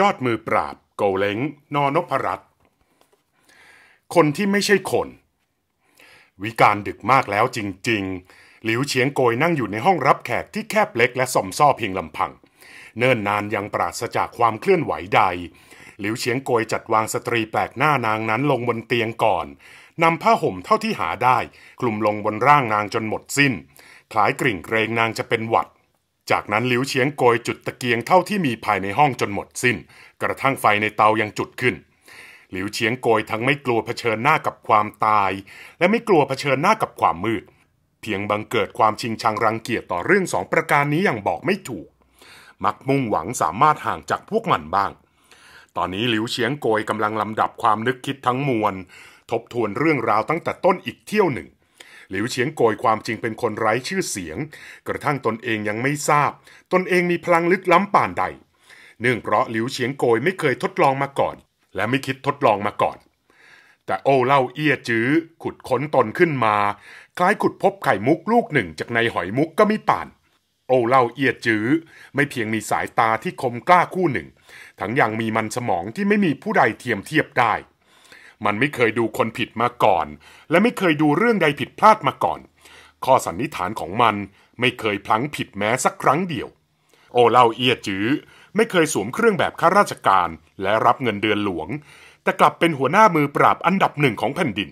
ยอดมือปราบโกเล้งนอนพรัตคนที่ไม่ใช่คนวิการดึกมากแล้วจริงๆ หลิวเฉียงโกยนั่งอยู่ในห้องรับแขกที่แคบเล็กและสมซ่อเพียงลำพัง เนิ่นนานยังปราศจากความเคลื่อนไหวใด หลิวเฉียงโกยจัดวางสตรีแปลกหน้านางนั้นลงบนเตียงก่อน นำผ้าห่มเท่าที่หาได้ คลุมลงบนร่างนางจนหมดสิน้นคล้ายกริ่งเกรงนางจะเป็นหวัดจากนั้นหลิวเฉียงโกยจุดตะเกียงเท่าที่มีภายในห้องจนหมดสิน้น กระทั่งไฟในเตายังจุดขึ้น หลิวเฉียงโกยทั้งไม่กลัวเผชิญหน้ากับความตาย และไม่กลัวเผชิญหน้ากับความมืด เพียงบังเกิดความชิงชังรังเกียจต่อเรื่องสองประการนี้อย่างบอกไม่ถูกมักมุ่งหวังสามารถห่างจากพวกมันบ้าง ตอนนี้หลิวเฉียงโกยกำลังลำดับความนึกคิดทั้งมวล ทบทวนเรื่องราวตั้งแต่ต้นอีกเที่ยวหนึ่งหลิวเฉียงโกยความจริงเป็นคนไร้ชื่อเสียง กระทั่งตนเองยังไม่ทราบ ตนเองมีพลังลึกล้ำป่านใด เนื่องเพราะหลิวเฉียงโกยไม่เคยทดลองมาก่อนและไม่คิดทดลองมาก่อน แต่โอเล่าเอี้ยจื้อขุดค้นตนขึ้นมา คล้ายขุดพบไข่มุกลูกหนึ่งจากในหอยมุกก็ไม่ป่าน โอเล่าเอียจื้อไม่เพียงมีสายตาที่คมกล้าคู่หนึ่งทั้งยังมีมันสมองที่ไม่มีผู้ใดเทียมเทียบได้มันไม่เคยดูคนผิดมาก่อน และไม่เคยดูเรื่องใดผิดพลาดมาก่อน ข้อสันนิษฐานของมันไม่เคยพลั้งผิดแม้สักครั้งเดียว โอเล่าเอียจื้อไม่เคยสวมเครื่องแบบข้าราชการและรับเงินเดือนหลวง แต่กลับเป็นหัวหน้ามือปราบอันดับหนึ่งของแผ่นดิน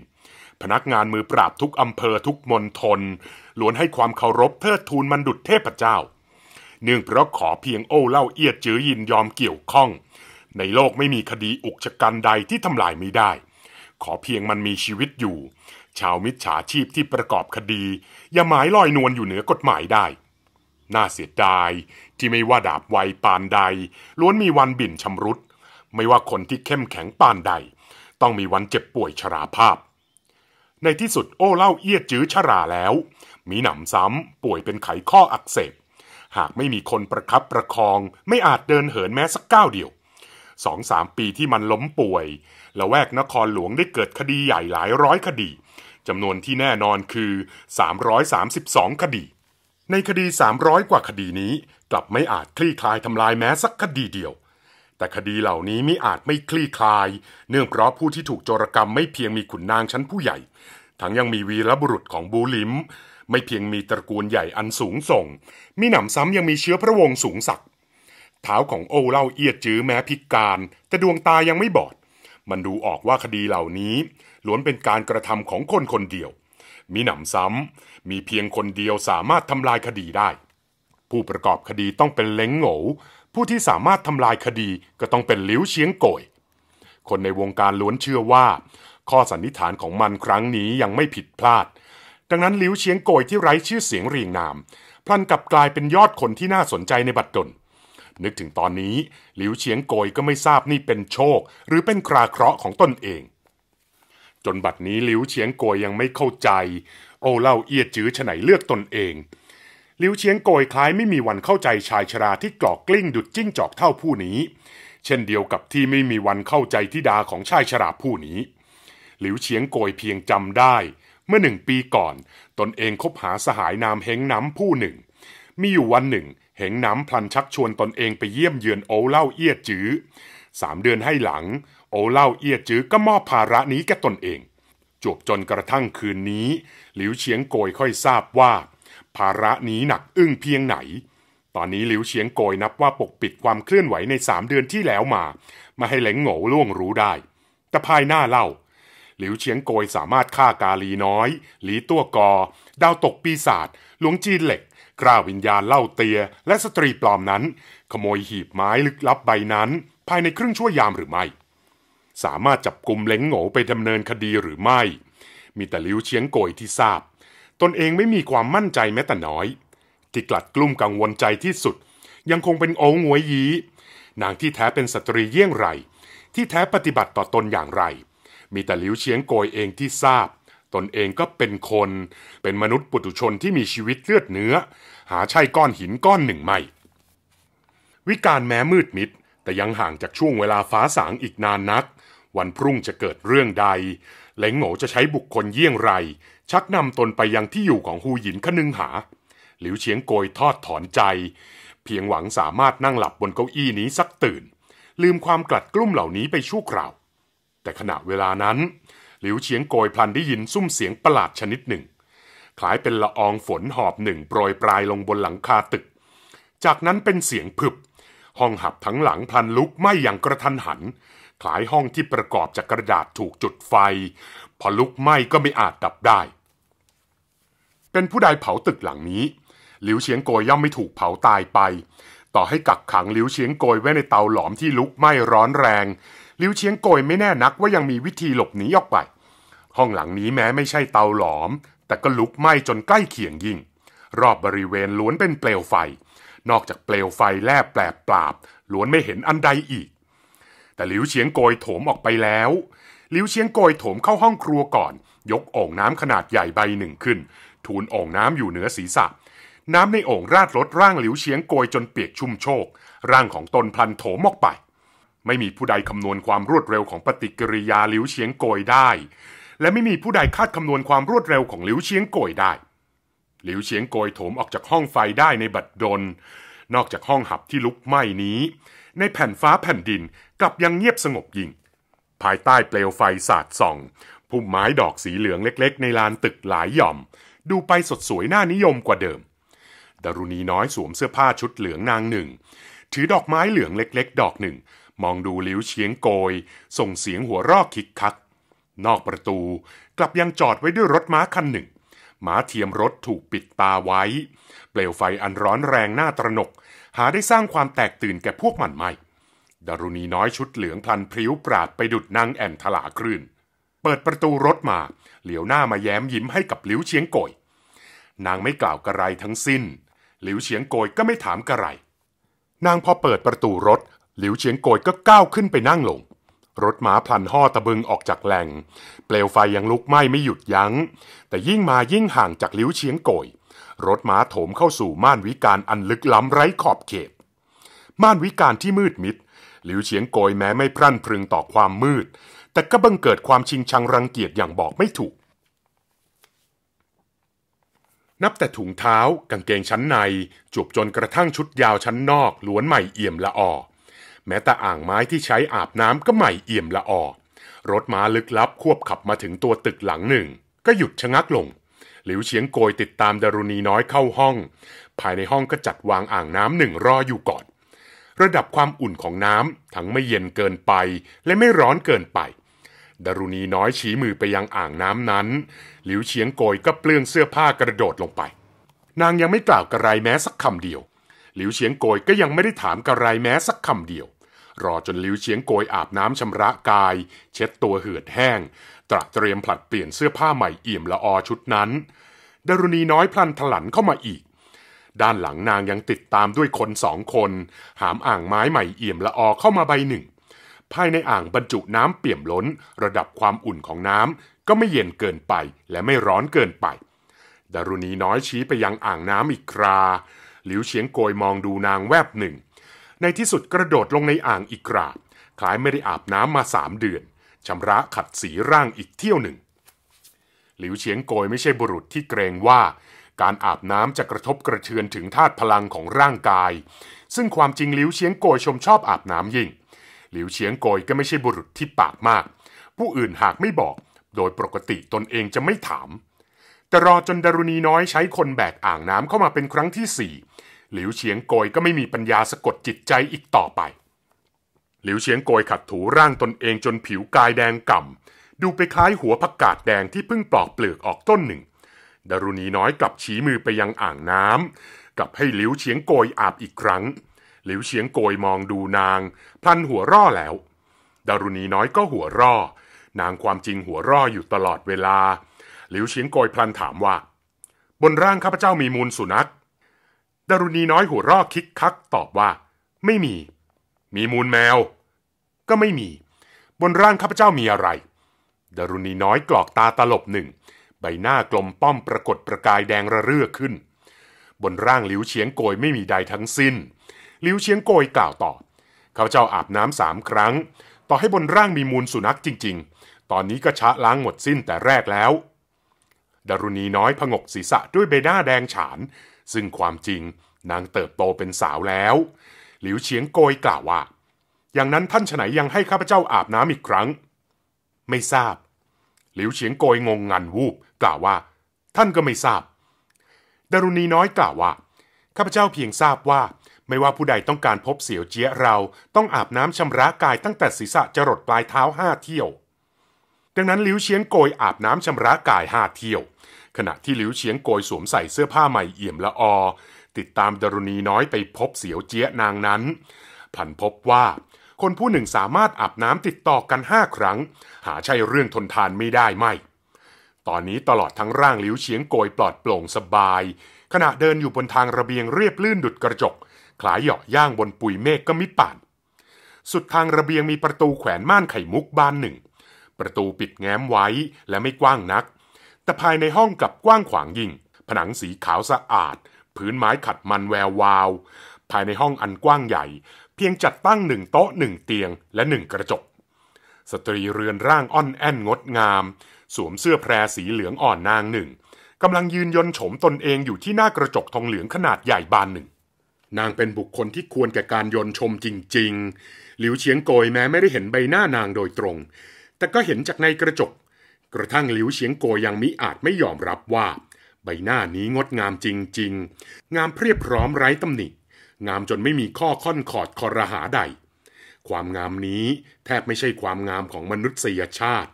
พนักงานมือปราบทุกอำเภอทุกมณฑลล้วนให้ความเคารพเทิดทูนมันดุจเทพเจ้า เนื่องเพราะขอเพียงโอเล่าเอียจื้อยินยอมเกี่ยวข้อง ในโลกไม่มีคดีอุกชะกันใดที่ทำลายไม่ได้ขอเพียงมันมีชีวิตอยู่ ชาวมิจฉาชีพที่ประกอบคดี อย่าหมายลอยนวลอยู่เหนือกฎหมายได้ น่าเสียดายที่ไม่ว่าดาบไวปานใด ล้วนมีวันบิ่นชำรุด ไม่ว่าคนที่เข้มแข็งปานใด ต้องมีวันเจ็บป่วยชราภาพ ในที่สุดโอ้เล่าเอียดจื้อชราแล้ว มีหนำซ้ำป่วยเป็นไขข้ออักเสบหากไม่มีคนประครับประคอง ไม่อาจเดินเหินแม้สักก้าวเดียวสองสามปีที่มันล้มป่วยละแวกนครหลวงได้เกิดคดีใหญ่หลายร้อยคดีจำนวนที่แน่นอนคือ 332คดี ในคดี 300 กว่าคดีนี้ กลับไม่อาจคลี่คลายทำลายแม้สักคดีเดียว แต่คดีเหล่านี้ไม่อาจไม่คลี่คลาย เนื่องเพราะผู้ที่ถูกโจรกรรมไม่เพียงมีขุนนางชั้นผู้ใหญ่ ทั้งยังมีวีรบุรุษของบูลิมไม่เพียงมีตระกูลใหญ่อันสูงส่ง มีหนำซ้ำยังมีเชื้อพระวงศ์สูงสักเท้าของโอเล่าเอียดจื้อแม้พิการแต่ดวงตายังไม่บอด มันดูออกว่าคดีเหล่านี้ล้วนเป็นการกระทำของคนคนเดียว มีหนำซ้ำมีเพียงคนเดียวสามารถทำลายคดีได้ ผู้ประกอบคดีต้องเป็นเล้งโง่ผู้ที่สามารถทำลายคดีก็ต้องเป็นลิ้วเชียงโกย คนในวงการล้วนเชื่อว่า ข้อสันนิษฐานของมันครั้งนี้ยังไม่ผิดพลาด ดังนั้นลิ้วเชียงโกยที่ไร้ชื่อเสียงเรียงนามพลันกลับกลายเป็นยอดคนที่น่าสนใจในบัดดลนึกถึงตอนนี้ หลิวเฉียงโกยก็ไม่ทราบนี่เป็นโชค หรือเป็นคราเคราะห์ของตนเอง จนบัดนี้หลิวเฉียงโกยยังไม่เข้าใจ โอเล่าเอียดจื้อฉไหนเลือกตนเอง หลิวเฉียงโกยคล้ายไม่มีวันเข้าใจชายชราที่กรอกกลิ้งดุดจิ้งจอกเท่าผู้นี้ เช่นเดียวกับที่ไม่มีวันเข้าใจทิดาของชายชราผู้นี้ หลิวเฉียงโกยเพียงจำได้ เมื่อหนึ่งปีก่อน ตนเองคบหาสหายนามเฮงน้ำผู้หนึ่ง มีอยู่วันหนึ่งเหงน้ำพลันชักชวนตนเองไปเยี่ยมเยือนโอเล่าเอี้ดจื้อ สามเดือนให้หลัง โอเล่าเอี้ดจื้อก็มอบภาระนี้แก่ตนเองจบจนกระทั่งคืนนี้ หลิวเฉียงโกยค่อยทราบว่า ภาระนี้หนักอึ้งเพียงไหน ตอนนี้หลิวเฉียงโกยนับว่าปกปิดความเคลื่อนไหวในสามเดือนที่แล้วมา มาให้แหลงโง่ล่วงรู้ได้ แต่ภายหน้าเล่า หลิวเฉียงโกยสามารถฆ่ากาลีน้อย หลีตัวกอดาวตกปีศาจหลวงจีนเหล็กกล้าวิญญาณเล่าเตียและสตรีปลอมนั้น ขโมยหีบไม้ลึกลับใบนั้นภายในครึ่งชั่วยามหรือไม่ สามารถจับกลุ่มเล้งโง่ไปดำเนินคดีหรือไม่ มีแต่ลิ้วเชียงโกยที่ทราบ ตนเองไม่มีความมั่นใจแม้แต่น้อย ที่กลัดกลุ้มกังวลใจที่สุด ยังคงเป็นโองวยยี นางที่แท้เป็นสตรีเยี่ยงไรที่แท้ปฏิบัติต่อตนอย่างไร มีแต่ลิ้วเชียงโกยเองที่ทราบตนเองก็เป็นคนเป็นมนุษย์ปุถุชนที่มีชีวิตเลือดเนื้อ หาใช่ก้อนหินก้อนหนึ่งไม่ วิการแม้มืดมิด แต่ยังห่างจากช่วงเวลาฟ้าสางอีกนานนัก วันพรุ่งจะเกิดเรื่องใดเหลงโห่จะใช้บุคคลเยี่ยงไร ชักนำตนไปยังที่อยู่ของฮูหยินคนึงหา หลิวเฉียงโกยทอดถอนใจ เพียงหวังสามารถนั่งหลับบนเก้าอี้นี้สักตื่น ลืมความกลัดกลุ้มเหล่านี้ไปชั่วคราว แต่ขณะเวลานั้นหลิวเฉียงโกยพลันได้ยินซุ้มเสียงประหลาดชนิดหนึ่งคล้ายเป็นละอองฝนหอบหนึ่งโปรยปลายลงบนหลังคาตึก จากนั้นเป็นเสียงผึบ ห้องหับทั้งหลังพลันลุกไหม้อย่างกระทันหันคล้ายห้องที่ประกอบจากกระดาษถูกจุดไฟ พอลุกไหม้ก็ไม่อาจดับได้ เป็นผู้ใดเผาตึกหลังนี้หลิวเฉียงโกยย่อมไม่ถูกเผาตายไปต่อให้กักขังลิวเฉียงโกยไว้ในเตาหลอมที่ลุกไหม้ร้อนแรง ลิวเฉียงโกยไม่แน่นักว่ายังมีวิธีหลบหนีออกไป ห้องหลังนี้แม้ไม่ใช่เตาหลอม แต่ก็ลุกไหม้จนใกล้เคียงยิ่ง รอบบริเวณล้วนเป็นเปลวไฟ นอกจากเปลวไฟแลบแปลบปราบล้วนไม่เห็นอันใดอีก แต่ลิวเฉียงโกยโถมออกไปแล้วลิวเฉียงโกยโถมเข้าห้องครัวก่อน ยกโอ่งน้ำขนาดใหญ่ใบหนึ่งขึ้นทูลโอ่งน้ำอยู่เหนือศีรษะน้ำในโอ่งราดรถร่างหลิวเฉียงโกยจนเปียกชุ่มโชก ร่างของตนพลันโถมออกไป ไม่มีผู้ใดคำนวณความรวดเร็วของปฏิกิริยาหลิวเฉียงโกยได้ และไม่มีผู้ใดคาดคำนวณความรวดเร็วของหลิวเฉียงโกยได้ หลิวเฉียงโกยโถมออกจากห้องไฟได้ในบัดดล นอกจากห้องหับที่ลุกไหม้นี้ ในแผ่นฟ้าแผ่นดินกลับยังเงียบสงบยิ่ง ภายใต้เปลวไฟสาดส่องพุ่มไม้ดอกสีเหลืองเล็กๆ ในลานตึกหลายหย่อม ดูไปสดสวยน่านิยมกว่าเดิมดารุณีน้อยสวมเสื้อผ้าชุดเหลืองนางหนึ่ง ถือดอกไม้เหลืองเล็ก ๆ ดอกหนึ่ง มองดูลิ้วเฉียงโกย ส่งเสียงหัวรอกคิกคัก นอกประตูกลับยังจอดไว้ด้วยรถม้าคันหนึ่ง ม้าเทียมรถถูกปิดตาไว้ เปลวไฟอันร้อนแรงหน้าตระหนก หาได้สร้างความแตกตื่นแก่พวกมันไม่ ดารุณีน้อยชุดเหลืองพลันพริ้วปราดไปดุดนางแอนทลาคลื่น เปิดประตูรถมา เหลียวหน้ามาแย้มยิ้มให้กับลิ้วเชียงโกย นางไม่กล่าวกระไรทั้งสิ้นหลิวเฉียงโกยก็ไม่ถามกระไร นางพอเปิดประตูรถ หลิวเฉียงโกยก็ก้าวขึ้นไปนั่งลง รถม้าพลันห่อตะบึงออกจากแหล่ง เปลวไฟยังลุกไหม้ไม่หยุดยัง้ง แต่ยิ่งมายิ่งห่างจากหลิวเฉียงโกย รถม้าโถมเข้าสู่ม่านวิการอันลึกล้ำไร้ขอบเขตม่านวิการที่มืดมิด หลิวเฉียงโกยแม้ไม่พรั่นพรึงต่อความมืด แต่ก็บังเกิดความชิงชังรังเกียจอย่างบอกไม่ถูกนับแต่ถุงเท้ากางเกงชั้นในจุบจนกระทั่งชุดยาวชั้นนอกล้วนใหม่เอี่ยมละออแม้แต่อ่างไม้ที่ใช้อาบน้ำก็ใหม่เอี่ยมละออรถม้าลึกลับควบขับมาถึงตัวตึกหลังหนึ่ง ก็หยุดชะงักลงหลิวเฉียงโกยติดตามดารุณีน้อยเข้าห้อง ภายในห้องก็จัดวางอ่างน้ำหนึ่งรออยู่ก่อน ระดับความอุ่นของน้ำทั้งไม่เย็นเกินไปและไม่ร้อนเกินไปดารุณีน้อยชี้มือไปยัง อ่างน้ำนั้น หลิวเฉียงโกยก็เปลื้องเสื้อผ้ากระโดดลงไป นางยังไม่กล่าวกระไรแม้สักคำเดียว หลิวเฉียงโกยก็ยังไม่ได้ถามกระไรแม้สักคำเดียว รอจนหลิวเฉียงโกยอาบน้ำชำระกาย เช็ดตัวเหือดแห้ง ตระเตรียมผลัดเปลี่ยนเสื้อผ้าใหม่เอี่ยมละออชุดนั้น ดารุณีน้อยพลันถลันเข้ามาอีก ด้านหลังนางยังติดตามด้วยคนสองคน หามอ่างไม้ใหม่เอี่ยมละออเข้ามาใบหนึ่งภายในอ่างบรรจุน้ำเปี่ยมล้น ระดับความอุ่นของน้ำก็ไม่เย็นเกินไปและไม่ร้อนเกินไป ดารุณีน้อยชี้ไปยังอ่างน้ำอีกคราหลิวเฉียงโกยมองดูนางแวบหนึ่ง ในที่สุดกระโดดลงในอ่างอีกคราคล้ายไม่ได้อาบน้ำมาสามเดือนชำระขัดสีร่างอีกเที่ยวหนึ่ง หลิวเฉียงโกยไม่ใช่บุรุษที่เกรงว่าการอาบน้ำจะกระทบกระเทือนถึงธาตุพลังของร่างกาย ซึ่งความจริงหลิวเฉียงโกยชมชอบอาบน้ำยิ่งหลิวเฉียงโกยก็ไม่ใช่บุรุษที่ปากมาก ผู้อื่นหากไม่บอกโดยปกติตนเองจะไม่ถาม แต่รอจนดารุณีน้อยใช้คนแบกอ่างน้ำเข้ามาเป็นครั้งที่สี่หลิวเฉียงโกยก็ไม่มีปัญญาสะกดจิตใจอีกต่อไปหลิวเฉียงโกยขัดถูร่างตนเองจนผิวกายแดงก่ำดูไปคล้ายหัวผักกาดแดงที่เพิ่งปลอกเปลือก ออกต้นหนึ่งดารุณีน้อยกลับชี้มือไปยังอ่างน้ำกลับให้หลิวเฉียงโกยอาบอีกครั้งหลิวเฉียงโกยมองดูนางพลันหัวร่อแล้ว ดารุณีน้อยก็หัวร่อ นางความจริงหัวร่ออยู่ตลอดเวลาหลิวเฉียงโกยพลันถามว่า บนร่างข้าพเจ้ามีมูลสุนัขดารุณีน้อยหัวร่อคิกคักตอบว่า ไม่มี มีมูลแมว ก็ไม่มี บนร่างข้าพเจ้ามีอะไรดารุณีน้อยกรอกตาตลบหนึ่ง ใบหน้ากลมป้อมปรากฏประกายแดงระเรื่อขึ้น บนร่างหลิวเฉียงโกยไม่มีใดทั้งสิ้นหลิวเชียงโกยกล่าวต่อขขาพเจ้าอาบน้ำสามครั้ง ต่อให้บนร่างมีมูลสุนัขจริง ๆ ตอนนี้ก็ชะล้างหมดสิ้นแต่แรกแล้ว ดารุณีน้อยผงกศีรษะด้วยใบหน้าแดงฉาน ซึ่งความจริงนางเติบโตเป็นสาวแล้ว หลิวเฉียงโกยกล่าวว่า อย่างนั้นท่านฉไัยยังให้ข้าพเจ้าอาบน้ำอีกครั้ง ไม่ทราบ หลิวเฉียงโกยงงงันวูบกล่าวว่า ท่านก็ไม่ทราบ ดารุณีน้อยกล่าวว่า ข้าพเจ้าเพียงทราบว่าไม่ว่าผู้ใดต้องการพบเสียวเจี๊ยเราต้องอาบน้ำชำระกายตั้งแต่ศีรษะจรดปลายเท้าห้าเที่ยว ดังนั้นลิ้วเชียงโกยอาบน้ำชำระกายห้าเที่ยว ขณะที่ลิ้วเชียงโกยสวมใส่เสื้อผ้าใหม่เอี่ยมละออติดตามดารุณีน้อยไปพบเสียวเจี๊ยนางนั้นผันพบว่า คนผู้หนึ่งสามารถอาบน้ำติดต่อกันห้าครั้ง หาใช่เรื่องทนทานไม่ได้ไหมตอนนี้ตลอดทั้งร่างลิ้วเฉียงโกยปลอดโปร่งสบาย ขณะเดินอยู่บนทางระเบียงเรียบลื่นดุดกระจกคลายเหยาะย่างบนปุยเมฆก็มิป่าน สุดทางระเบียงมีประตูแขวนม่านไข่มุกบานหนึ่ง ประตูปิดแง้มไว้และไม่กว้างนัก แต่ภายในห้องกลับกว้างขวางยิ่ง ผนังสีขาวสะอาด พื้นไม้ขัดมันแวววาว ภายในห้องอันกว้างใหญ่ เพียงจัดตั้งหนึ่งโต๊ะหนึ่งเตียงและหนึ่งกระจก สตรีเรือนร่างอ่อนแอนงดงาม สวมเสื้อแพรสีเหลืองอ่อนนางหนึ่งกำลังยืนยนโฉมตนเองอยู่ที่หน้ากระจกทองเหลืองขนาดใหญ่บานหนึ่งนางเป็นบุคคลที่ควรแก่การยนชมจริง ๆ หลิวเฉียงโกยแม้ไม่ได้เห็นใบหน้านางโดยตรง แต่ก็เห็นจากในกระจก กระทั่งหลิวเฉียงโกยยังมิอาจไม่ยอมรับว่า ใบหน้านี้งดงามจริง ๆ งามเพรียบพร้อมไร้ตำหนิ งามจนไม่มีข้อค่อนขอดคอรหาใด ความงามนี้แทบไม่ใช่ความงามของมนุษยชาติ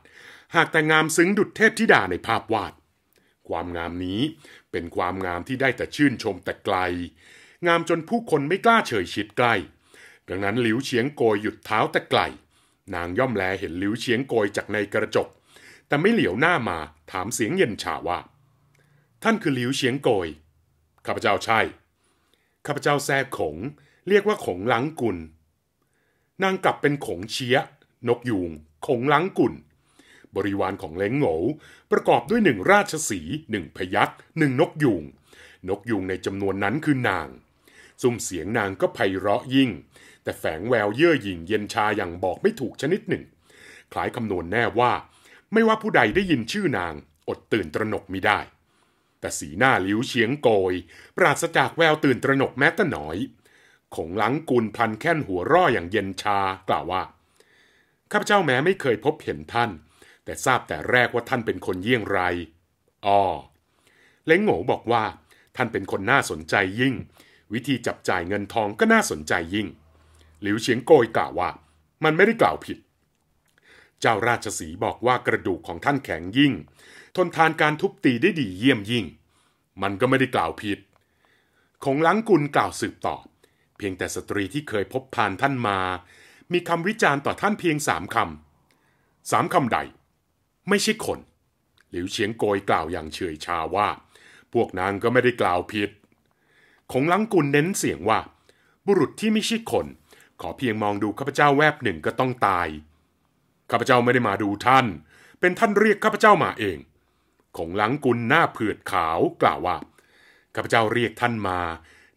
หากแต่งามซึ้งดุดเทพธิดาในภาพวาด ความงามนี้เป็นความงามที่ได้แต่ชื่นชมแต่ไกลงามจนผู้คนไม่กล้าเฉยชิดใกล้ ดังนั้นหลิวเฉียงโกยหยุดเท้าแต่ไกล นางย่อมแลเห็นหลิวเฉียงโกยจากในกระจก แต่ไม่เหลียวหน้ามาถามเสียงเย็นฉาว่า ท่านคือหลิวเฉียงโกย ข้าพเจ้าใช่ ข้าพเจ้าแซ่ขงเรียกว่าขงหลังกุน นางกลับเป็นขงเชีย นกยูงขงหลังกุน บริวารของเล้งโงประกอบด้วยหนึ่งราชสี หนึ่งพยักหนึ่งนกยูงนกยูงในจำนวนนั้นคือนางซุ้มเสียงนางก็ไพเราะยิ่ง แต่แฝงแววเย่อหยิ่งเย็นชาอย่างบอกไม่ถูกชนิดหนึ่ง คล้ายคำนวณแน่ว่า ไม่ว่าผู้ใดได้ยินชื่อนางอดตื่นตระหนกมิได้ แต่สีหน้าลิ้วเฉียงโกย ปราศจากแววตื่นตระหนกแม้แต่น้อย ขงหลังกุลพันแค้นหัวร่ออย่างเย็นชา กล่าวว่าข้าพเจ้าแม้ไม่เคยพบเห็นท่าน แต่ทราบแต่แรกว่าท่านเป็นคนเยี่ยงไร อ๋อเล้งโง่บอกว่า ท่านเป็นคนน่าสนใจยิ่งวิธีจับจ่ายเงินทองก็น่าสนใจยิ่ง หลิวเฉียงโกยกล่าวว่ามันไม่ได้กล่าวผิด เจ้าราชสีบอกว่ากระดูกของท่านแข็งยิ่ง ทนทานการทุบตีได้ดีเยี่ยมยิ่ง มันก็ไม่ได้กล่าวผิดคงลังกุลกล่าวสืบต่อ เพียงแต่สตรีที่เคยพบผ่านท่านมา มีคำวิจารณ์ต่อท่านเพียงสามคำ สามคำใด ไม่ใช่คน หลิวเฉียงโกยกล่าวอย่างเฉยชาว่าพวกนางก็ไม่ได้กล่าวผิดของลังกุลเน้นเสียงว่า บุรุษที่ไม่ใช่คนขอเพียงมองดูข้าพเจ้าแวบหนึ่งก็ต้องตายข้าพเจ้าไม่ได้มาดูท่าน เป็นท่านเรียกข้าพเจ้ามาเองของลังกุลหน้าเผือดขาว กล่าวว่าข้าพเจ้าเรียกท่านมา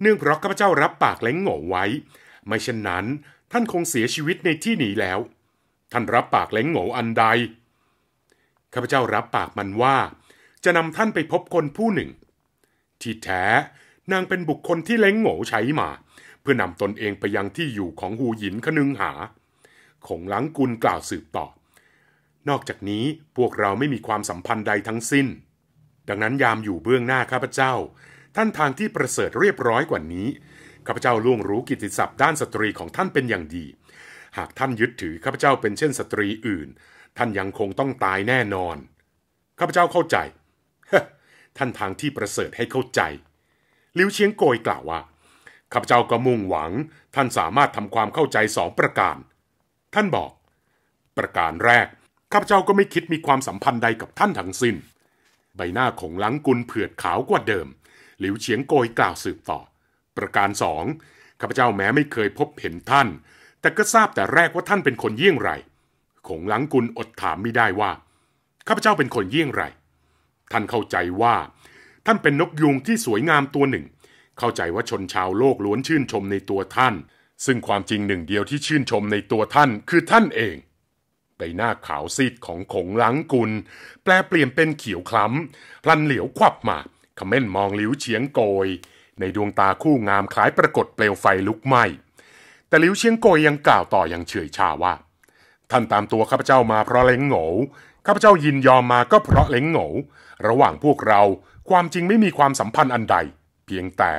เนื่องเพราะข้าพเจ้ารับปากแล้งโง่ไว้ ไม่เช่นนั้นท่านคงเสียชีวิตในที่นี้แล้ว ท่านรับปากแล้งโง่อันใดข้าพเจ้ารับปากมันว่า จะนำท่านไปพบคนผู้หนึ่ง ที่แท้นางเป็นบุคคลที่เล้งโง่ใช้มา เพื่อนำตนเองไปยังที่อยู่ของหูหยินคนึงหาคงหลังกุลกล่าวสืบต่อ นอกจากนี้พวกเราไม่มีความสัมพันธ์ใดทั้งสิ้น ดังนั้นยามอยู่เบื้องหน้าข้าพเจ้า ท่านทางที่ประเสริฐเรียบร้อยกว่านี้ข้าพเจ้าล่วงรู้กิตติศัพท์ด้านสตรีของท่านเป็นอย่างดี หากท่านยึดถือข้าพเจ้าเป็นเช่นสตรีอื่น ท่านยังคงต้องตายแน่นอน ข้าพเจ้าเข้าใจท่านทางที่ประเสริฐให้เข้าใจหลิวเชียงโกยกล่าวว่าข้าพเจ้าก็มุ่งหวังท่านสามารถทำความเข้าใจสองประการ ท่านบอก ประการแรก ข้าพเจ้าก็ไม่คิดมีความสัมพันธ์ใดกับท่านทั้งสิน้น ใบหน้าของหลังกุลเผือดขาวกว่าเดิม หลิวเฉียงโกยกล่าวสืบต่อ ประการสองข้าพเจ้าแม้ไม่เคยพบเห็นท่าน แต่ก็ทราบแต่แรกว่าท่านเป็นคนเยี่ยงไรคงหลังกุลอดถามไม่ได้ว่า ข้าพเจ้าเป็นคนเยี่ยงไรท่านเข้าใจว่าท่านเป็นนกยูงที่สวยงามตัวหนึ่ง เข้าใจว่าชนชาวโลกล้วนชื่นชมในตัวท่าน ซึ่งความจริงหนึ่งเดียวที่ชื่นชมในตัวท่านคือท่านเอง ใบหน้าขาวซีด ของขงหลังกุลแปลเปลี่ยนเป็นเขียวคล้ำพลันเหลียวควับมาขม้นมองหลิวเฉียงโกย ในดวงตาคู่งามคล้ายปรากฏเปลวไฟลุกไหม้ แต่หลิวเชียงโกยยังกล่าวต่ออย่างเฉยชาว่า ท่านตามตัวข้าพเจ้ามาเพราะเล้งโง่ ข้าพเจ้ายินยอมมาก็เพราะเล้งโง่ ระหว่างพวกเราความจริงไม่มีความสัมพันธ์อันใด เพียงแต่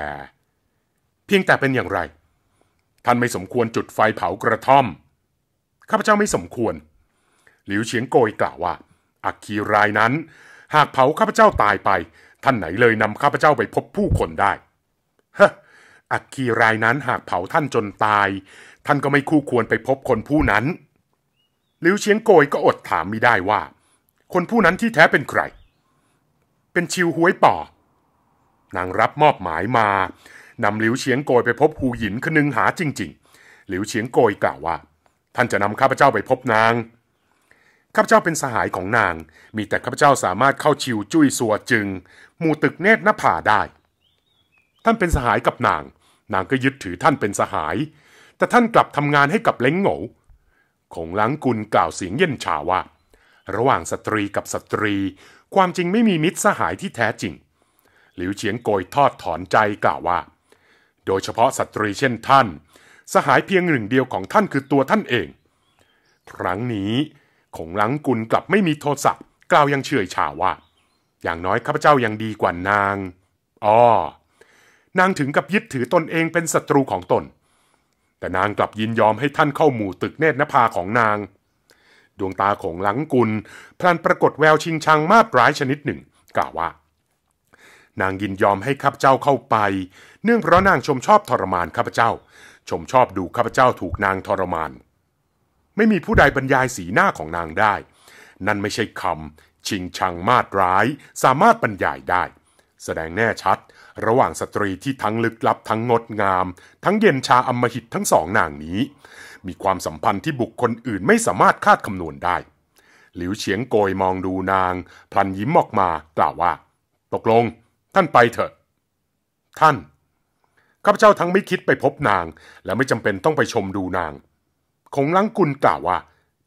เพียงแต่เป็นอย่างไร ท่านไม่สมควรจุดไฟเผากระท่อม ข้าพเจ้าไม่สมควรหลิวเฉียงโกยกล่าวว่า อักคีรายนั้น หากเผาข้าพเจ้าตายไป ท่านไหนเลยนำข้าพเจ้าไปพบผู้คนได้ฮะอักคีรายนั้นหากเผาท่านจนตาย ท่านก็ไม่คู่ควรไปพบคนผู้นั้นหลิวเฉียงโกยก็อดถามไม่ได้ว่า คนผู้นั้นที่แท้เป็นใครเป็นชิวหวยป่อ นางรับมอบหมายมานำหลิวเฉียงโกยไปพบหูหยินคนึงหาจริงๆ หลิวเฉียงโกยกล่าวว่า ท่านจะนำข้าพเจ้าไปพบนาง ข้าพเจ้าเป็นสหายของนาง มีแต่ข้าพเจ้าสามารถเข้าชิวจุ้ยสัวจึงมูตึกเนตรนภาได้ ท่านเป็นสหายกับนาง นางก็ยึดถือท่านเป็นสหาย แต่ท่านกลับทำงานให้กับเล้งโง่คงลังกุลกล่าวเสียงเย็นชาว่า ระหว่างสตรีกับสตรีความจริงไม่มีมิตรสหายที่แท้จริง หลิวเฉียงโกยทอดถอนใจกล่าวว่า โดยเฉพาะสตรีเช่นท่าน สหายเพียงหนึ่งเดียวของท่านคือตัวท่านเอง ครั้งนี้ของลังกุลกลับไม่มีโทสะกล่าวยังเฉยฉาว่า อย่างน้อยข้าพเจ้ายังดีกว่านางอ๋อนางถึงกับยึดถือตนเองเป็นศัตรูของตน แต่นางกลับยินยอมให้ท่านเข้าหมู่ตึกเนตรนภาของนางดวงตาของหลังกุลพลันปรากฏแวว ชิงชังมากร้ายชนิดหนึ่ง กล่าวว่า นางยินยอมให้ข้าพเจ้าเข้าไป เนื่องเพราะนางชมชอบทรมานข้าพเจ้า ชมชอบดูข้าพเจ้าถูกนางทรมาน ไม่มีผู้ใดบรรยายสีหน้าของนางได้ นั่นไม่ใช่คำชิงชังมาดร้ายสามารถบรรยายได้ แสดงแน่ชัด ระหว่างสตรีที่ทั้งลึกลับทั้งงดงาม ทั้งเย็นชาอมหิตทั้งสองนางนี้มีความสัมพันธ์ที่บุคคลอื่นไม่สามารถคาดคำนวณได้ หลิวเฉียงโกยมองดูนางพลันยิ้มออกมา กล่าวว่า ตกลง ท่านไปเถอะ ท่านข้าพเจ้าทั้งไม่คิดไปพบนาง และไม่จำเป็นต้องไปชมดูนาง คงลังกุลกล่าวว่า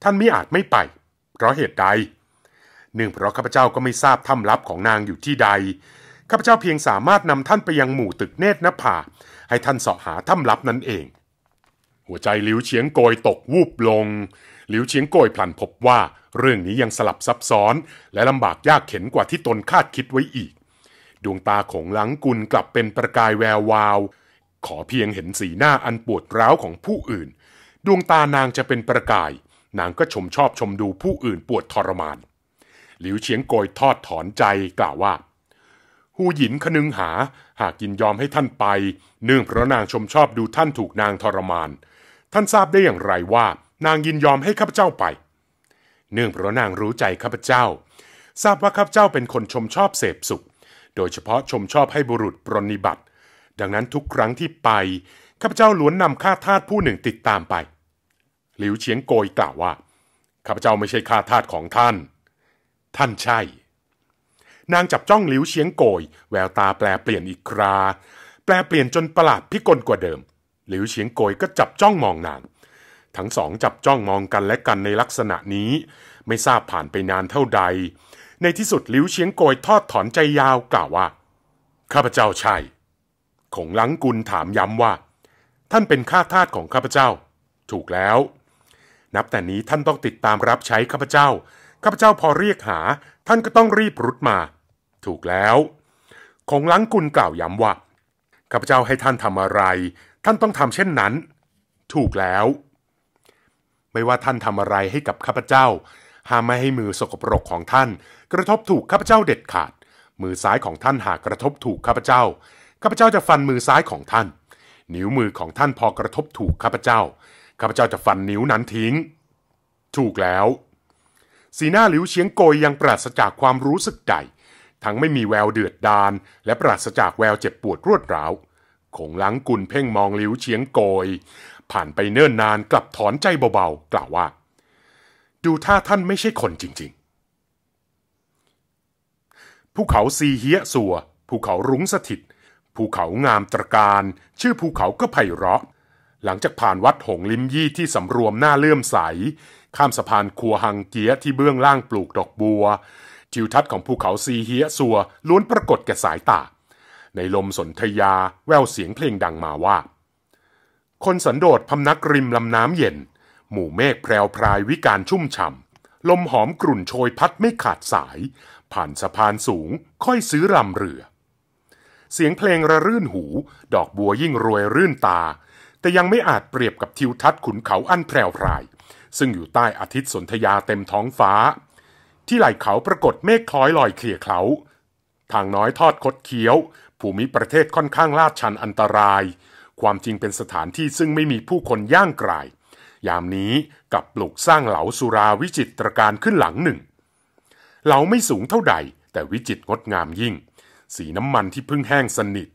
ท่านไม่อาจไม่ไป เพราะเหตุใดเนื่องเพราะข้าพเจ้าก็ไม่ทราบถ้ำลับของนางอยู่ที่ใดข้าพเจ้าเพียงสามารถนำท่านไปยังหมู่ตึกเนตรนภาให้ท่านเสาะหาถ้ำลับนั้นเองหัวใจหลิวเฉียงโกยตกวูบลง หลิวเฉียงโกยพลันพบว่าเรื่องนี้ยังสลับซับซ้อนและลำบากยากเข็นกว่าที่ตนคาดคิดไว้อีกดวงตาของหลังกุลกลับเป็นประกายแวววาว ขอเพียงเห็นสีหน้าอันปวดร้าวของผู้อื่นดวงตานางจะเป็นประกาย นางก็ชมชอบชมดูผู้อื่นปวดทรมานหลิวเฉียงโกยทอดถอนใจกล่าวว่าหูหยินคนึงหาหากยินยอมให้ท่านไปเนื่องเพราะนางชมชอบดูท่านถูกนางทรมานท่านทราบได้อย่างไรว่า นางยินยอมให้ข้าพเจ้าไปเนื่องเพราะนางรู้ใจข้าพเจ้า ทราบว่าข้าพเจ้าเป็นคนชมชอบเสพสุข โดยเฉพาะชมชอบให้บุรุษปรนิบัติ ดังนั้นทุกครั้งที่ไปข้าพเจ้าล้วนนำข้าทาสผู้หนึ่งติดตามไปหลิวเฉียงโกยกล่าวว่าข้าพเจ้าไม่ใช่ข้าทาสของท่าน ท่านใช่ นางจับจ้องหลิวเฉียงโกยแววตาแปลเปลี่ยนอีกครา แปลเปลี่ยนจนประหลาดพิกลกว่าเดิมหลิวเฉียงโกยก็จับจ้องมองนางทั้งสองจับจ้องมองกันและกันในลักษณะนี้ ไม่ทราบผ่านไปนานเท่าใด ในที่สุดหลิวเฉียงโกยทอดถอนใจยาวกล่าวว่า ข้าพเจ้าใช่ขงหลังกุลถามย้ำว่า ท่านเป็นข้าทาสของข้าพเจ้า ถูกแล้ว นับแต่นี้ท่านต้องติดตามรับใช้ข้าพเจ้า ข้าพเจ้าพอเรียกหา ท่านก็ต้องรีบรุดมา ถูกแล้วขงหลังกุลกล่าวย้ำว่าข้าพเจ้าให้ท่านทำอะไรท่านต้องทำเช่นนั้น ถูกแล้ว ไม่ว่าท่านทำอะไรให้กับข้าพเจ้า ห้ามไม่ให้มือสกปรกของท่าน กระทบถูกข้าพเจ้าเด็ดขาด มือซ้ายของท่านหากกระทบถูกข้าพเจ้า ข้าพเจ้าจะฟันมือซ้ายของท่าน นิ้วมือของท่านพอกระทบถูกข้าพเจ้า ข้าพเจ้าจะฟันนิ้วนั้นทิ้ง ถูกแล้ว สีหน้าหลิวเฉียงโกยยังปราศจากความรู้สึกใด ทั้งไม่มีแววเดือดดานและปราศจากแววเจ็บปวดรวดร้าวคงล้างกุลเพ่งมองลิ้วเฉียงโกย ผ่านไปเนิ่นนานกลับถอนใจเบา ๆ กล่าวว่า ดูท่าท่านไม่ใช่คนจริง ๆ ภูเขาซีเฮียสัว ภูเขารุ้งสถิต ภูเขางามตรการ ชื่อภูเขาก็ไพเราะหลังจากผ่านวัดหงลิมยี่ที่สำรวมหน้าเลื่อมใส ข้ามสะพานคัวหังเกียที่เบื้องล่างปลูกดอกบัวทิวทัศน์ของภูเขาซีเฮียสัว ล้วนปรากฏแก่สายตาในลมสนธยา แววเสียงเพลงดังมาว่า คนสันโดษพำนักริมลำน้ำเย็น หมู่เมฆแพรวพรายวิการชุ่มฉ่ำลมหอมกลุ่นโชยพัดไม่ขาดสาย ผ่านสะพานสูงค่อยซื้อรำเรือ เสียงเพลงระรื่นหู ดอกบัวยิ่งรวยรื่นตา แต่ยังไม่อาจเปรียบกับทิวทัศน์ขุนเขาอันแพรวพราย ซึ่งอยู่ใต้อาทิตย์สนธยาเต็มท้องฟ้า ที่ไหล่เขาปรากฏเมฆคล้อยลอยเคลียเขาทางน้อยทอดคดเคี้ยวภูมิประเทศค่อนข้างลาดชันอันตราย ความจริงเป็นสถานที่ซึ่งไม่มีผู้คนย่างกราย ยามนี้กับปลูกสร้างเหลาสุราวิจิตรการขึ้นหลังหนึ่ง เหลาไม่สูงเท่าใดแต่วิจิตรงดงามยิ่ง สีน้ำมันที่พึ่งแห้งสนิท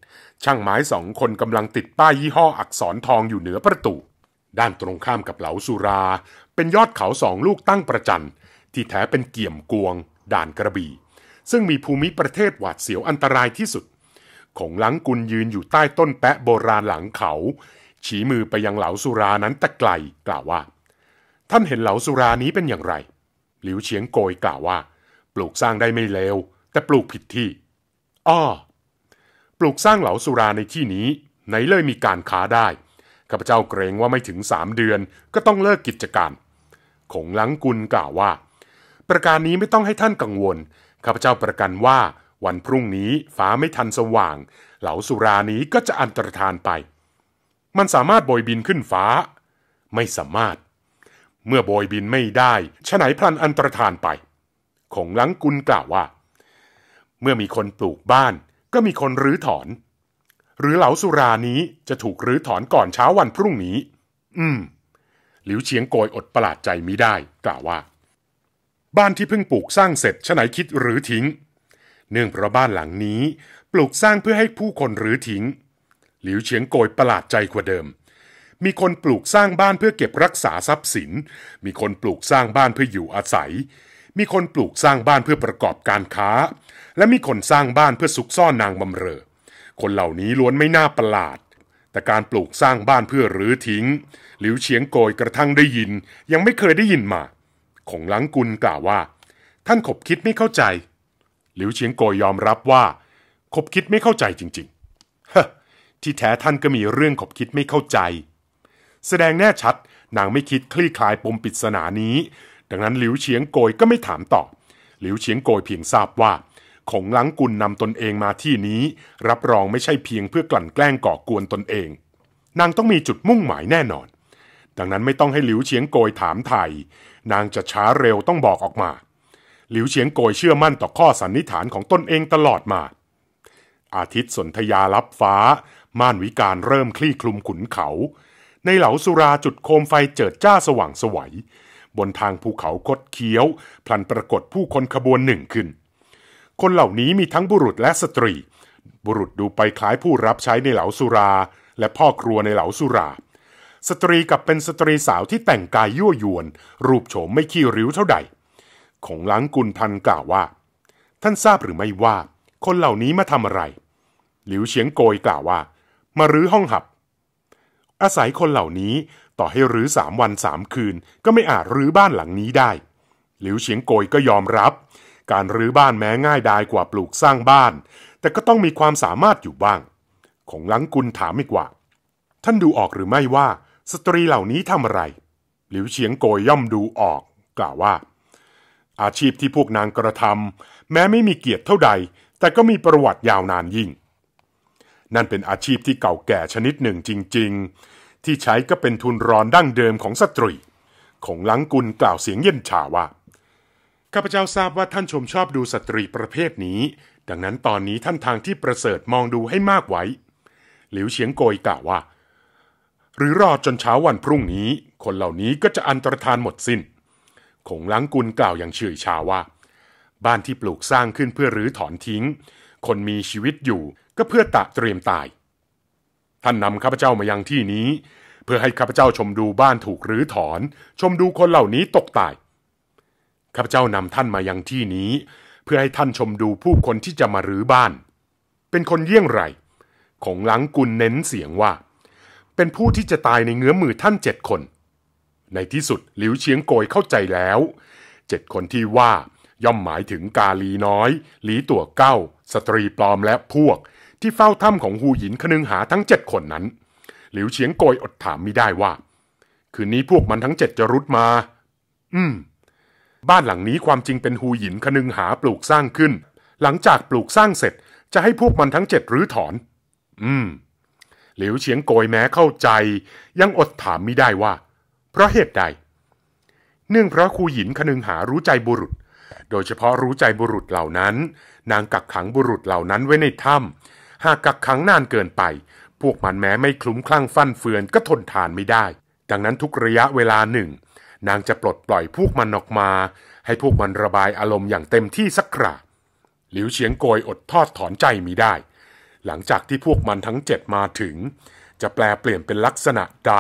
ช่างไม้สองคนกำลังติดป้ายยี่ห้ออักษรทองอยู่เหนือประตู ด้านตรงข้ามกับเหลาสุรา เป็นยอดเขาสองลูกตั้งประจันที่แท้เป็นเกี่ยมกวงด่านกระบี่ ซึ่งมีภูมิประเทศหวาดเสียวอันตรายที่สุดของหลังกุลยืนอยู่ใต้ต้นแปะโบราณหลังเขา ชี้มือไปยังเหลาสุรานั้นแต่ไกลกล่าวว่า ท่านเห็นเหลาสุรานี้เป็นอย่างไร หลิวเฉียงโกยกล่าวว่า ปลูกสร้างได้ไม่เลวแต่ปลูกผิดที่อ้อปลูกสร้างเหลาสุราในที่นี้ไหนเลยมีการค้าได้ข้าพเจ้าเกรงว่าไม่ถึงสามเดือน ก็ต้องเลิกกิจการขงหลังกุลกล่าวว่า ประการนี้ไม่ต้องให้ท่านกังวลข้าพเจ้าประกันว่าวันพรุ่งนี้ฟ้าไม่ทันสว่าง เหลาสุรานี้ก็จะอันตรธานไป มันสามารถโบยบินขึ้นฟ้า ไม่สามารถ เมื่อโบยบินไม่ได้ฉไหนพลันอันตรธานไป ของลังกุลกล่าวว่า เมื่อมีคนปลูกบ้าน ก็มีคนรื้อถอน หรือเหลาสุรานี้จะถูกรื้อถอนก่อนเช้าวันพรุ่งนี้ อืม หลิวเฉียงโกยอดประหลาดใจมิได้ กล่าวว่า บ้านที่เพิ่งปลูกสร้างเสร็จฉไหนคิดหรือทิ้งเนื่องเพราะบ้านหลังนี้ปลูกสร้างเพื่อให้ผู้คนรื้อทิ้ง หลิวเฉียงโกยประหลาดใจกว่าเดิม มีคนปลูกสร้างบ้านเพื่อเก็บรักษาทรัพย์สิน มีคนปลูกสร้างบ้านเพื่ออยู่อาศัย มีคนปลูกสร้างบ้านเพื่อประกอบการค้า และมีคนสร้างบ้านเพื่อซุกซ่อนนางบำเรอ คนเหล่านี้ล้วนไม่น่าประหลาด แต่การปลูกสร้างบ้านเพื่อรื้อทิ้ง หลิวเฉียงโกยกระทั่งได้ยินยังไม่เคยได้ยินมา ของลังกุลกล่าวว่าท่านขบคิดไม่เข้าใจหลิวเฉียงโกยยอมรับว่าขบคิดไม่เข้าใจจริงๆฮที่แท้ท่านก็มีเรื่องขบคิดไม่เข้าใจ แสดงแน่ชัด นางไม่คิดคลี่คลายปมปริศนานี้ ดังนั้นหลิวเฉียงโกยก็ไม่ถามต่อหลิวเฉียงโกยเพียงทราบว่า ของลังกุลนำตนเองมาที่นี้ รับรองไม่ใช่เพียงเพื่อกลั่นแกล้งก่อกวนตนเอง นางต้องมีจุดมุ่งหมายแน่นอน ดังนั้นไม่ต้องให้หลิวเฉียงโกยถามไทยนางจะช้าเร็วต้องบอกออกมาหลิวเฉียงโกยเชื่อมั่นต่อข้อสันนิษฐานของตนเองตลอดมา อาทิตย์สนธยารับฟ้า ม่านวิการเริ่มคลี่คลุมขุนเขา ในเหลาสุราจุดโคมไฟเจิดจ้าสว่างสวยัย บนทางภูเขาคดเคี้ยว พลันปรากฏผู้คนขบวนหนึ่งขึ้น คนเหล่านี้มีทั้งบุรุษและสตรี บุรุษดูไปคล้ายผู้รับใช้ในเหลาสุรา และพ่อครัวในเหลาสุรา สตรีกับเป็นสตรีสาวที่แต่งกายยั่วยวน รูปโฉมไม่ขี้ริ้วเท่าใดของหลังกุลพันกล่าวว่า ท่านทราบหรือไม่ว่า คนเหล่านี้มาทำอะไร หลิวเฉียงโกยกล่าวว่า มารื้อห้องหับ อาศัยคนเหล่านี้ต่อให้รื้อสามวันสามคืนก็ไม่อาจรื้อบ้านหลังนี้ได้ หลิวเฉียงโกยก็ยอมรับ การรื้อบ้านแม้ง่ายดายกว่าปลูกสร้างบ้าน แต่ก็ต้องมีความสามารถอยู่บ้าง ของหลังกุลถามไม่กว่า ท่านดูออกหรือไม่ว่า สตรีเหล่านี้ทำอะไร หลิวเฉียงโกยย่อมดูออกกล่าวว่าอาชีพที่พวกนางกระทำแม้ไม่มีเกียรติเท่าใด แต่ก็มีประวัติยาวนานยิ่ง นั่นเป็นอาชีพที่เก่าแก่ชนิดหนึ่งจริงๆ ที่ใช้ก็เป็นทุนรอนดั้งเดิมของสตรีของลังกุลกล่าวเสียงเย็นชาว่าข้าพเจ้าทราบว่าท่านชมชอบดูสตรีประเภทนี้ ดังนั้นตอนนี้ท่านทางที่ประเสริฐมองดูให้มากไว้หลิวเฉียงโกยกล่าวว่า หรือรอจนเช้าวันพรุ่งนี้ คนเหล่านี้ก็จะอันตรธานหมดสิน้นขงลังกุลกล่าวอย่างเฉื่อยชาว่า บ้านที่ปลูกสร้างขึ้นเพื่อรื้อถอนทิ้ง คนมีชีวิตอยู่ก็เพื่อตะเตรียมตาย ท่านนำข้าพเจ้ามายังที่นี้ เพื่อให้ข้าพเจ้าชมดูบ้านถูกรื้อถอน ชมดูคนเหล่านี้ตกตาย ข้าพเจ้านำท่านมายังที่นี้ เพื่อให้ท่านชมดูผู้คนที่จะมารื้อบ้าน เป็นคนเยี่ยงไรของหลังกุลเน้นเสียงว่า เป็นผู้ที่จะตายในเงื้อมือท่านเจ็ดคนในที่สุดหลิวเฉียงโกยเข้าใจแล้ว เจ็ดคนที่ว่า ย่อมหมายถึงกาลีน้อย หลีตัวเก้า สตรีปลอมและพวก ที่เฝ้าถ้ำของหูหยินคนึงหาทั้งเจ็ดคนนั้น หลิวเฉียงโกยอดถามไม่ได้ว่า คืนนี้พวกมันทั้งเจ็ดจะรุดมา อืม บ้านหลังนี้ความจริงเป็นหูหยินคนึงหาปลูกสร้างขึ้น หลังจากปลูกสร้างเสร็จ จะให้พวกมันทั้งเจ็ดรื้อถอน อืมหลิวเฉียงโกยแม้เข้าใจ ยังอดถามไม่ได้ว่าพราะเหตุใด เนื่องเพราะครูหญินคนึงหารู้ใจบุรุษ โดยเฉพาะรู้ใจบุรุษเหล่านั้น นางกักขังบุรุษเหล่านั้นไว้ในถ้ำหากกักขังนานเกินไป พวกมันแม้ไม่คลุ้มคลั่งฟั่นเฟือนก็ทนทานไม่ได้ ดังนั้นทุกระยะเวลาหนึ่ง นางจะปลดปล่อยพวกมันออกมา ให้พวกมันระบายอารมณ์อย่างเต็มที่สักคราหลิวเฉียงโกยอดทอดถอนใจม่ได้ หลังจากที่พวกมันทั้งเจ็ดมาถึง จะแปลเปลี่ยนเป็นลักษณะใด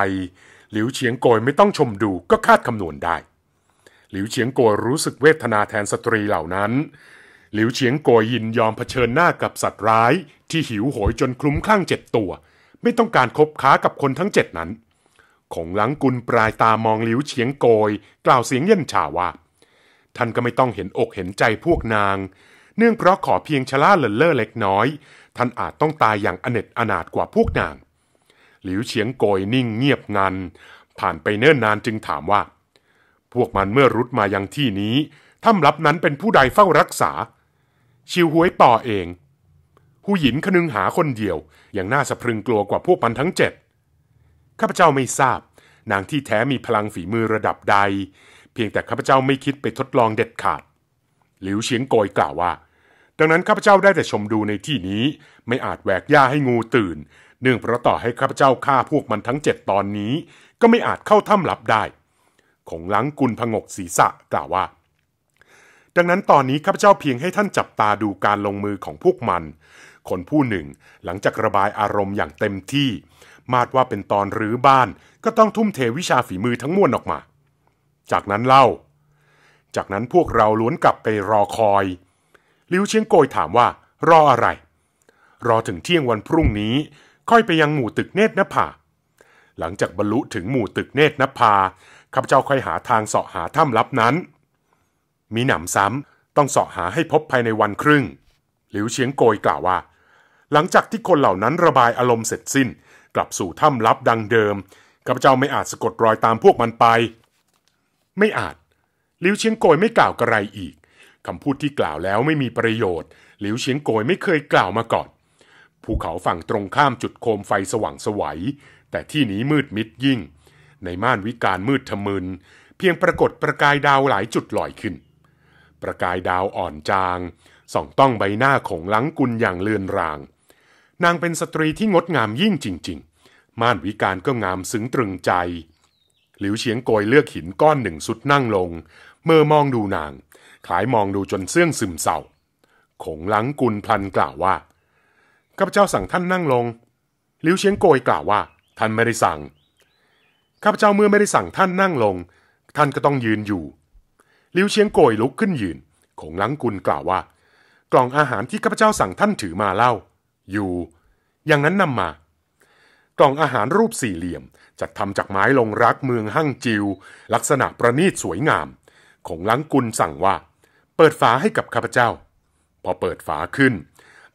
หลิวเฉียงโกยไม่ต้องชมดูก็คาดคำนวณได้ หลิวเฉียงโกยรู้สึกเวทนาแทนสตรีเหล่านั้น หลิวเฉียงโกยยินยอมเผชิญหน้ากับสัตว์ร้าย ที่หิวโหยจนคลุ้มคลั่งเจ็ดตัว ไม่ต้องการคบค้ากับคนทั้งเจ็ดนั้น ของหลังกุลปลายตามองหลิวเฉียงโกยกล่าวเสียงเย่นฉาว่า ท่านก็ไม่ต้องเห็นอกเห็นใจพวกนาง เนื่องเพราะขอเพียงชะล่าเลินเล่อเล็กน้อย ท่านอาจต้องตายอย่างอเนจอนาถกว่าพวกนางหลิวเฉียงโกยนิ่งเงียบงันผ่านไปเนิ่นนานจึงถามว่า พวกมันเมื่อรุดมายังที่นี้ถ้ำลับนั้นเป็นผู้ใดเฝ้ารักษา ชิวหวยต่อเองหูหญินคนึงหาคนเดียว อย่างน่าสะพรึงกลัวกว่าพวกมันทั้งเจ็ดข้าพเจ้าไม่ทราบ นางที่แท้มีพลังฝีมือระดับใด เพียงแต่ข้าพเจ้าไม่คิดไปทดลองเด็ดขาด หลิวเฉียงโกยกล่าวว่า ดังนั้นข้าพเจ้าได้แต่ชมดูในที่นี้ ไม่อาจแหวกย่าให้งูตื่นเนื่องเพราะต่อให้ข้าพเจ้าฆ่าพวกมันทั้งเจ็ดตอนนี้ ก็ไม่อาจเข้าถ้ำลับได้ ของหลังกุลพงกศีรษะกล่าวว่า ดังนั้นตอนนี้ข้าพเจ้าเพียงให้ท่านจับตาดูการลงมือของพวกมัน คนผู้หนึ่งหลังจากระบายอารมณ์อย่างเต็มที่ มาดว่าเป็นตอนรื้อบ้านก็ต้องทุ่มเทวิชาฝีมือทั้งมวลออกมา จากนั้นเล่า จากนั้นพวกเราล้วนกลับไปรอคอย ลิวเชียงโกยถามว่า รออะไร รอถึงเที่ยงวันพรุ่งนี้ค่อยไปยังหมู่ตึกเนตรนภา หลังจากบรรลุถึงหมู่ตึกเนตรนภา ข้าพเจ้าค่อยหาทางเสาะหาถ้ำลับนั้น มีหนำซ้ำต้องเสาะหาให้พบภายในวันครึ่ง หลิวเฉียงโกยกล่าวว่า หลังจากที่คนเหล่านั้นระบายอารมณ์เสร็จสิ้น กลับสู่ถ้ำลับดังเดิม ข้าพเจ้าไม่อาจสะกดรอยตามพวกมันไป ไม่อาจ หลิวเฉียงโกยไม่กล่าวกระไรอีกคำพูดที่กล่าวแล้วไม่มีประโยชน์ หลิวเฉียงโกยไม่เคยกล่าวมาก่อนภูเขาฝั่งตรงข้ามจุดโคมไฟสว่างสวัยแต่ที่นี้มืดมิดยิ่ง ในม่านวิการมืดทะมึนเพียงปรากฏประกายดาวหลายจุดลอยขึ้น ประกายดาวอ่อนจางส่องต้องใบหน้าของลังกุลอย่างเลือนราง นางเป็นสตรีที่งดงามยิ่งจริง ๆม่านวิการก็งามซึ้งตรึงใจหลิวเฉียงโกยเลือกหินก้อนหนึ่งสุดนั่งลงเมื่อมองดูนางคล้ายมองดูจนเสื่องซึมเศร้าขงลังกุลพลันกล่าวว่าข้าพเจ้าสั่งท่านนั่งลง ลิวเชียงโกยกล่าวว่าท่านไม่ได้สั่ง ข้าพเจ้าเมื่อไม่ได้สั่งท่านนั่งลง ท่านก็ต้องยืนอยู่ ลิวเชียงโกยลุกขึ้นยืน คงลังกุลกล่าวว่า กล่องอาหารที่ข้าพเจ้าสั่งท่านถือมาเล่า อยู่ อย่างนั้นนำมา กล่องอาหารรูปสี่เหลี่ยมจัดทำจากไม้ลงรักเมืองหั่งจิว ลักษณะประณีตสวยงาม คงลังกุลสั่งว่า เปิดฝาให้กับข้าพเจ้า พอเปิดฝาขึ้น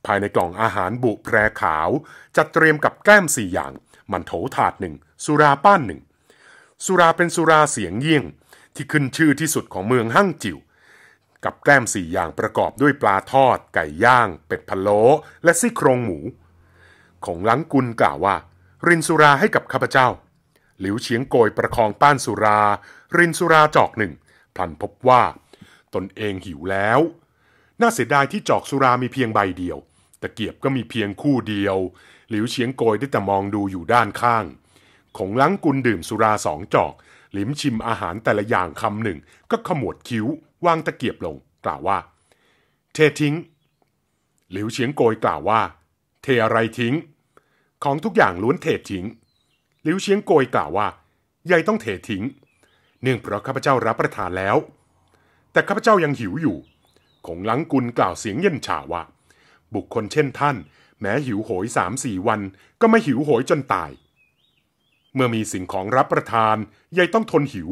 ภายในกล่องอาหารบุแพรขาว จัดเตรียมกับแก้มสี่อย่าง มันโถถาดหนึ่งสุราป้านหนึ่งสุราเป็นสุราเสียงเยี่ยงที่ขึ้นชื่อที่สุดของเมืองหั่งจิว๋วกับแก้มสี่อย่างประกอบด้วยปลาทอด ไก่ย่าง เป็ดพะโล้และซี่โครงหมู ของหลังกุลกล่าวว่า รินสุราให้กับข้าพเจ้า หลิวเฉียงโกยประคองป้านสุรารินสุราจอกหนึ่งพลันพบว่า ตนเองหิวแล้วน่าเสียดายที่จอกสุรามีเพียงใบเดียวตะเกียบก็มีเพียงคู่เดียว หลิวเฉียงโกยได้แต่มองดูอยู่ด้านข้าง ของลังกุลดื่มสุราสองจอกหลิมชิมอาหารแต่ละอย่างคำหนึ่ง ก็ขมวดคิ้ววางตะเกียบลงกล่าวว่าเททิ้งหลิวเฉียงโกยกล่าวว่าเทอะไรทิ้ง ของทุกอย่างล้วนเททิ้งหลิวเฉียงโกยกล่าวว่า ใหญ่ต้องเททิ้ง เนื่องเพราะข้าพเจ้ารับประทานแล้ว แต่ข้าพเจ้ายังหิวอยู่ ของลังกุลกล่าวเสียงเย็นฉาว่าบุคคลเช่นท่าน แม้หิวโหยสามสี่วันก็ไม่หิวโหยจนตาย เมื่อมีสิ่งของรับประทานยายต้องทนหิว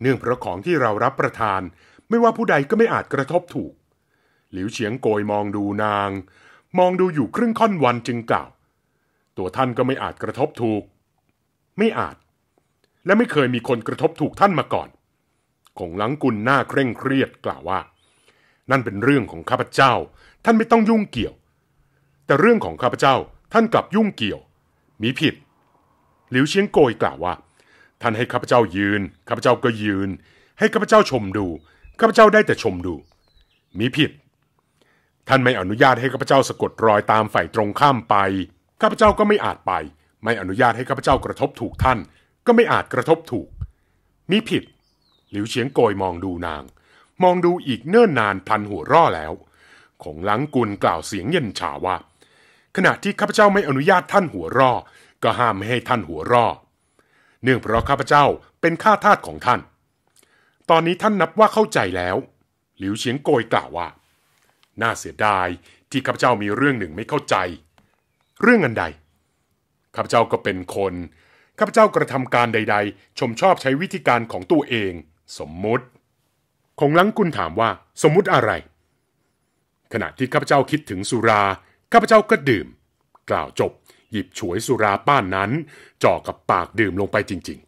เนื่องเพราะของที่เรารับประทาน ไม่ว่าผู้ใดก็ไม่อาจกระทบถูก หลิวเฉียงโกยมองดูนาง มองดูอยู่ครึ่งค่อนวันจึงกล่าว ตัวท่านก็ไม่อาจกระทบถูก ไม่อาจ และไม่เคยมีคนกระทบถูกท่านมาก่อนคงลังกุลหน้าเคร่งเครียดกล่าวว่า นั่นเป็นเรื่องของข้าพเจ้าท่านไม่ต้องยุ่งเกี่ยว แต่เรื่องของข้าพเจ้าท่านกลับยุ่งเกี่ยว มีผิด หลิวเชียงโกยกล่าวว่า ท่านให้ข้าพเจ้ายืน ข้าพเจ้าก็ยืน ให้ข้าพเจ้าชมดู ข้าพเจ้าได้แต่ชมดู มีผิด ท่านไม่อนุญาตให้ข้าพเจ้าสะกดรอยตามฝ่ายตรงข้ามไป ข้าพเจ้าก็ไม่อาจไป ไม่อนุญาตให้ข้าพเจ้ากระทบถูกท่าน ก็ไม่อาจกระทบถูก มีผิด หลิวเฉียงโกยมองดูนาง มองดูอีกเนิ่นนานพลันหัวร่อแล้วของลังกุลกล่าวเสียงเย็นฉาว่า ขณะที่ข้าพเจ้าไม่อนุญาตท่านหัวรอก็ห้ามไม่ให้ท่านหัวรอเนื่องเพราะข้าพเจ้าเป็นข้าทาสของท่าน ตอนนี้ท่านนับว่าเข้าใจแล้ว หลิวเฉียงโกยกล่าวว่า น่าเสียดายที่ข้าพเจ้ามีเรื่องหนึ่งไม่เข้าใจ เรื่องอันใดข้าพเจ้าก็เป็นคน ข้าพเจ้ากระทำการใด ๆ ชมชอบใช้วิธีการของตัวเอง สมมุติคงลังกุลถามว่าสมมุติอะไรขณะที่ข้าพเจ้าคิดถึงสุราข้าพเจ้าก็ดื่ม กล่าวจบหยิบฉวยสุราป้านนั้นจ่อกับปากดื่มลงไปจริง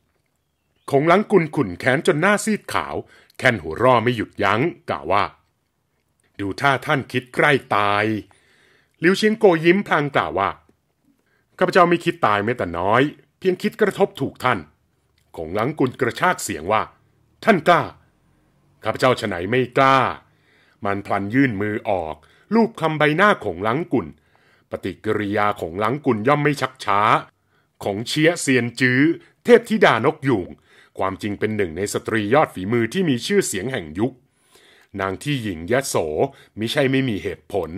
ๆคงลังกุนขุนแขนจนหน้าซีดขาว แค้นหัวร่อไม่หยุดยัง้ง กล่าวว่า ดูท่าท่านคิดใกล้ตายลิวเชียงโกยิ้มพลางกล่าวว่าข้าพเจ้าไม่คิดตายแม้แต่น้อย เพียงคิดกระทบถูกท่านคงลังกุนกระชากเสียงว่า ท่านกล้าข้าพเจ้าฉไหนไม่กล้ามันพลันยื่นมือออกลูบคำใบหน้าของหลังกุนปฏิกิริยาของหลังกุนย่อมไม่ชักช้าของเชียเซียนจื้อ เทพธิดานกยุงความจริงเป็นหนึ่งในสตรียอดฝีมือที่มีชื่อเสียงแห่งยุค นางที่หญิงยะโสมิใช่ไม่มีเหตุผล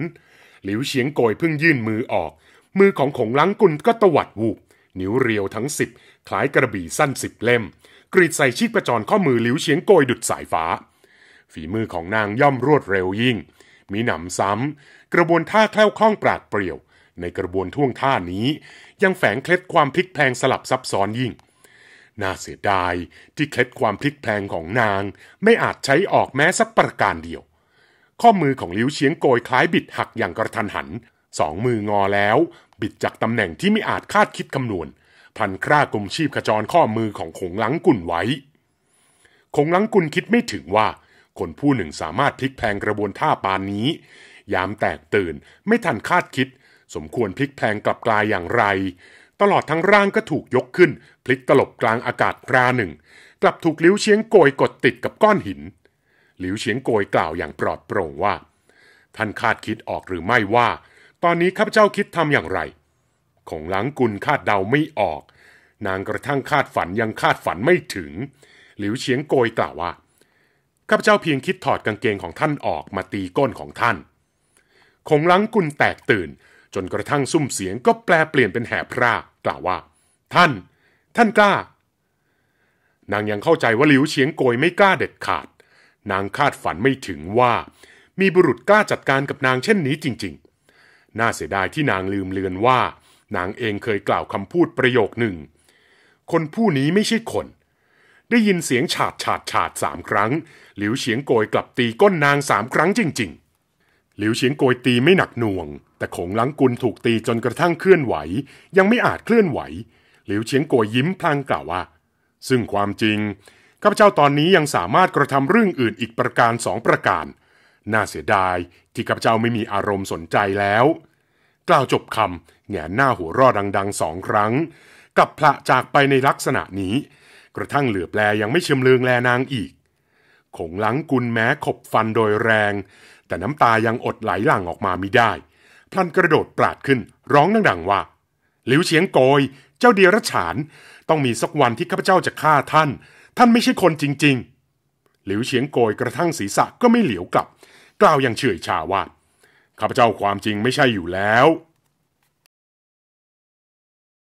หลิวเฉียงโกยเพิ่งยื่นมือออก มือของของลังกุนก็ตวัดวูบ นิ้วเรียวทั้งสิบคล้ายกระบี่สั้นสิบเล่มกรีดใส่ชีพประจรข้อมือหลิวเฉียงโกยดุดสายฟ้าฝีมือของนางย่อมรวดเร็วยิ่ง มีหนำซ้ำ กระบวนท่าแคล่วคล่องปราดเปรียว ในกระบวนท่วงท่านี้ ยังแฝงเคล็ดความพลิกแพงสลับซับซ้อนยิ่ง น่าเสียดายที่เคล็ดความพลิกแพงของนางไม่อาจใช้ออกแม้สักประการเดียว ข้อมือของลิ้วเฉียงโกยคล้ายบิดหักอย่างกระทันหัน สองมืองอแล้วบิดจากตำแหน่งที่ไม่อาจคาดคิดคำนวณ พันคร่ากลมชีพขจรข้อมือของขงหลังกุ่นไว้ขงหลังกุ่นคิดไม่ถึงว่าคนผู้หนึ่งสามารถพลิกแพงกระบวนท่าปานนี้ ยามแตกตื่นไม่ทันคาดคิด สมควรพลิกแพงกลับกลายอย่างไร ตลอดทั้งร่างก็ถูกยกขึ้น พลิกตลบกลางอากาศราหนึ่ง กลับถูกลิ้วเชียงโกยกดติดกับก้อนหิน หลิวเฉียงโกยกล่าวอย่างปลอดโปร่งว่า ท่านคาดคิดออกหรือไม่ว่า ตอนนี้ข้าพเจ้าคิดทำอย่างไร ของหลังกุลคาดเดาไม่ออก นางกระทั่งคาดฝันยังคาดฝันไม่ถึงหลิวเฉียงโกยกล่าวว่าข้าพเจ้าเพียงคิดถอดกางเกงของท่านออกมาตีก้นของท่านคงลังกุลแตกตื่น จนกระทั่งซุ่มเสียงก็แปลเปลี่ยนเป็นแหบพรากล่าวว่า ท่าน ท่านกล้า นางยังเข้าใจว่าหลิวเฉียงโกยไม่กล้าเด็ดขาด นางคาดฝันไม่ถึงว่า มีบุรุษกล้าจัดการกับนางเช่นนี้จริงๆน่าเสียดายที่นางลืมเลือนว่า นางเองเคยกล่าวคำพูดประโยคหนึ่ง คนผู้นี้ไม่ใช่คนได้ยินเสียงฉาดฉาดฉาดสามครั้งหลิวเฉียงโกยกลับตีก้นนางสามครั้งจริงๆหลิวเฉียงโกยตีไม่หนักหน่วง แต่ขงลังกุลถูกตีจนกระทั่งเคลื่อนไหวยังไม่อาจเคลื่อนไหวหลิวเฉียงโกยยิ้มพลางกล่าวว่า ซึ่งความจริงข้าพเจ้าตอนนี้ยังสามารถกระทำเรื่องอื่นอีกประการสองประการ น่าเสียดายที่ข้าพเจ้าไม่มีอารมณ์สนใจแล้วกล่าวจบคำแงนหน้าหัวรอดังๆสองครั้งกับพระจากไปในลักษณะนี้กระทั่งเหลือบแลยังไม่เชื่อมเลืองแลนางอีก ขงหลังกุลแม้ขบฟันโดยแรง แต่น้ำตายังอดไหลหลั่งออกมามิได้พลันกระโดดปราดขึ้นร้องดังๆว่าหลิวเฉียงโกยเจ้าเดียรฉาน ต้องมีสักวันที่ข้าพเจ้าจะฆ่าท่านท่านไม่ใช่คนจริงๆหลิวเฉียงโกยกระทั่งศีรษะก็ไม่เหลียวกลับกล่าวอย่างเฉื่อยชาว่าข้าพเจ้าความจริงไม่ใช่อยู่แล้ว